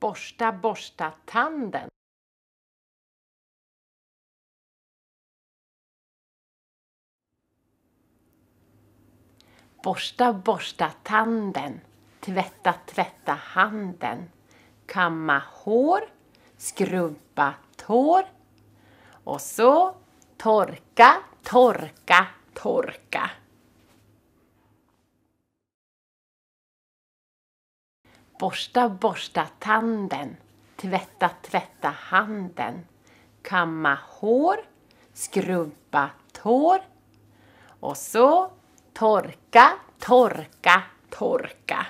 Borsta, borsta tanden. Borsta, borsta tanden. Tvätta, tvätta handen. Kamma hår. Skrubba tår. Och så torka, torka, torka. Borsta, borsta tanden. Tvätta, tvätta handen. Kamma hår. Skrubba tår. Och så torka, torka, torka.